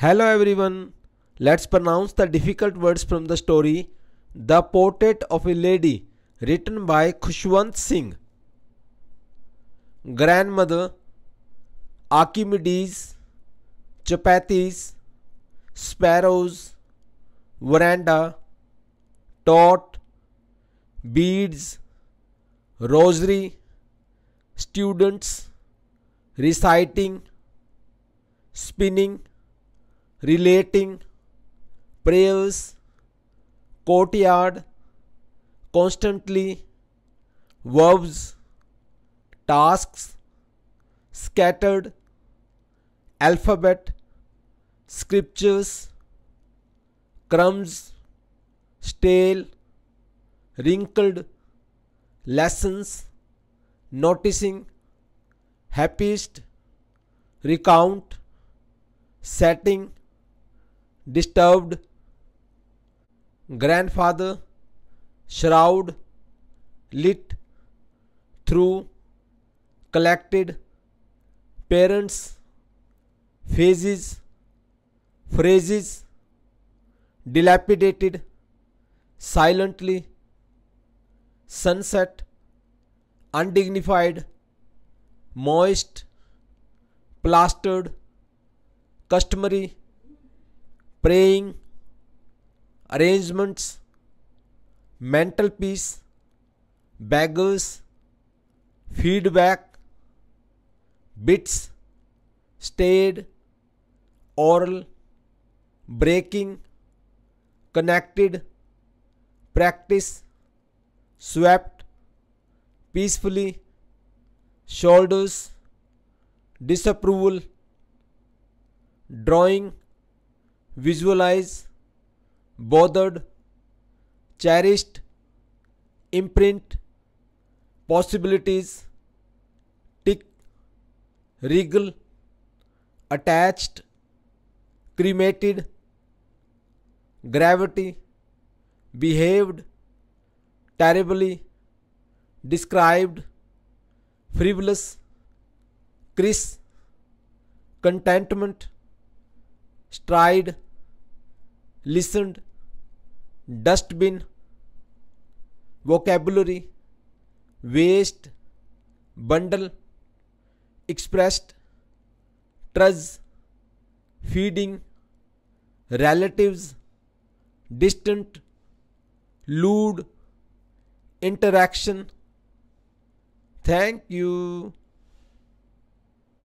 Hello everyone. Let's pronounce the difficult words from the story The Portrait of a Lady written by Khushwant Singh. Grandmother, Archimedes, chapatis, sparrows, veranda, tot, beads, rosary, students, reciting, spinning, relating, prayers, courtyard, constantly, verbs, tasks, scattered, alphabet, scriptures, crumbs, stale, wrinkled, lessons, noticing, happiest, recount, setting, disturbed grandfather shroud lit through collected parents phases phrases dilapidated silently sunset undignified moist plastered customary praying, arrangements, Mental peace. bagels, feedback, bits, stayed, oral, breaking, connected, practice, swept, peacefully, shoulders, disapproval, drawing, visualize bothered cherished imprint possibilities tick regal attach cremated gravity behaved terribly described frivolous kris contentment stride listened, dustbin, vocabulary, waste, bundle, expressed, trudge, feeding, relatives, distant, lewd, interaction. Thank you.